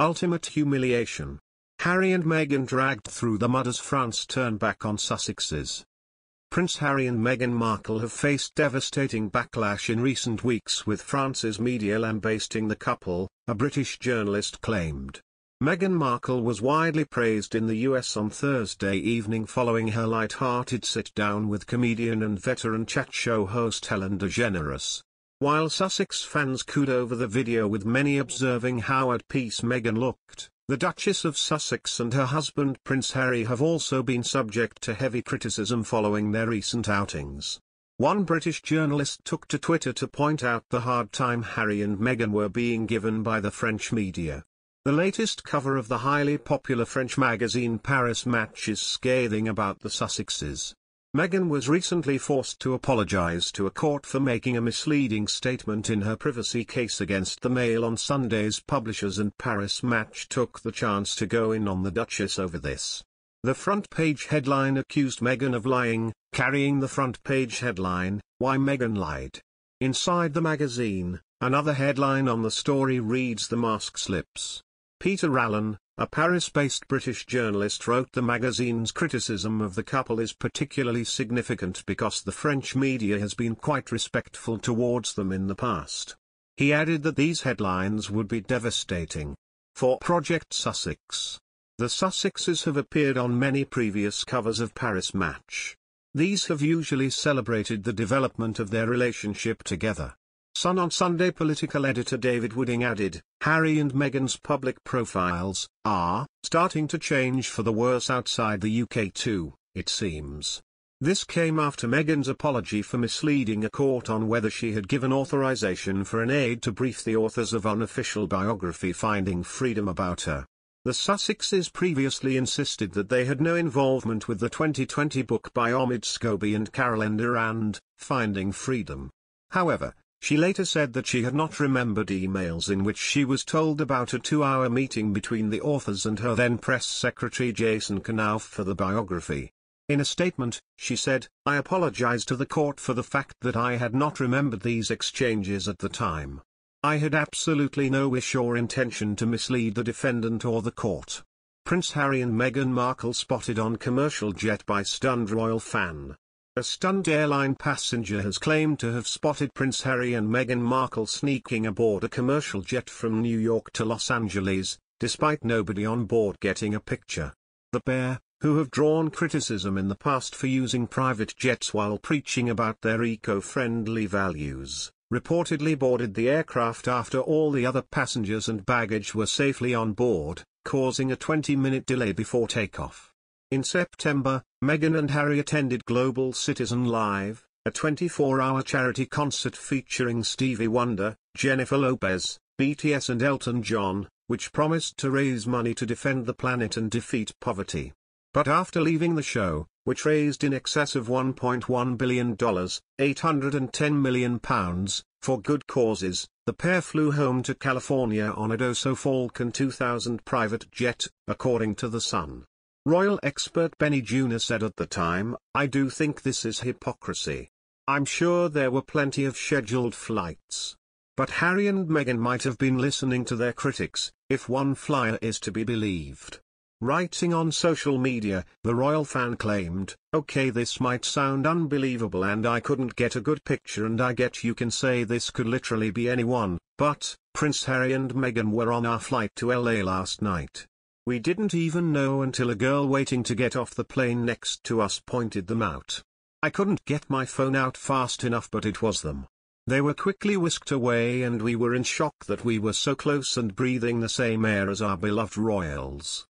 Ultimate humiliation. Harry and Meghan dragged through the mud as France turn back on Sussexes. Prince Harry and Meghan Markle have faced devastating backlash in recent weeks with France's media lambasting the couple, a British journalist claimed. Meghan Markle was widely praised in the US on Thursday evening following her light-hearted sit-down with comedian and veteran chat show host Helen DeGeneres. While Sussex fans cooed over the video with many observing how at peace Meghan looked, the Duchess of Sussex and her husband Prince Harry have also been subject to heavy criticism following their recent outings. One British journalist took to Twitter to point out the hard time Harry and Meghan were being given by the French media. The latest cover of the highly popular French magazine Paris Match is scathing about the Sussexes. Meghan was recently forced to apologize to a court for making a misleading statement in her privacy case against the Mail on Sunday's publishers and Paris Match took the chance to go in on the Duchess over this. The front page headline accused Meghan of lying, carrying the front page headline, Why Meghan Lied. Inside the magazine, another headline on the story reads The mask slips. Peter Allen, a Paris-based British journalist wrote the magazine's criticism of the couple is particularly significant because the French media has been quite respectful towards them in the past. He added that these headlines would be devastating. For Project Sussex. The Sussexes have appeared on many previous covers of Paris Match. These have usually celebrated the development of their relationship together. Sun on Sunday political editor David Wooding added, Harry and Meghan's public profiles are starting to change for the worse outside the UK too, it seems. This came after Meghan's apology for misleading a court on whether she had given authorization for an aide to brief the authors of unofficial biography Finding Freedom about her. The Sussexes previously insisted that they had no involvement with the 2020 book by Omid Scobie and Carolyn Durand, Finding Freedom. However, she later said that she had not remembered emails in which she was told about a two-hour meeting between the authors and her then press secretary Jason Knauf for the biography. In a statement, she said, I apologize to the court for the fact that I had not remembered these exchanges at the time. I had absolutely no wish or intention to mislead the defendant or the court. Prince Harry and Meghan Markle spotted on commercial jet by stunned royal fan. A stunned airline passenger has claimed to have spotted Prince Harry and Meghan Markle sneaking aboard a commercial jet from New York to Los Angeles, despite nobody on board getting a picture. The pair, who have drawn criticism in the past for using private jets while preaching about their eco-friendly values, reportedly boarded the aircraft after all the other passengers and baggage were safely on board, causing a 20-minute delay before takeoff. In September, Meghan and Harry attended Global Citizen Live, a 24-hour charity concert featuring Stevie Wonder, Jennifer Lopez, BTS and Elton John, which promised to raise money to defend the planet and defeat poverty. But after leaving the show, which raised in excess of $1.1 billion, £810 million, for good causes, the pair flew home to California on a Doso Falcon 2000 private jet, according to The Sun. Royal expert Benny Junior said at the time, I do think this is hypocrisy. I'm sure there were plenty of scheduled flights. But Harry and Meghan might have been listening to their critics, if one flyer is to be believed. Writing on social media, the royal fan claimed, Okay this might sound unbelievable and I couldn't get a good picture and I get you can say this could literally be anyone, but, Prince Harry and Meghan were on our flight to LA last night. We didn't even know until a girl waiting to get off the plane next to us pointed them out. I couldn't get my phone out fast enough but it was them. They were quickly whisked away and we were in shock that we were so close and breathing the same air as our beloved royals.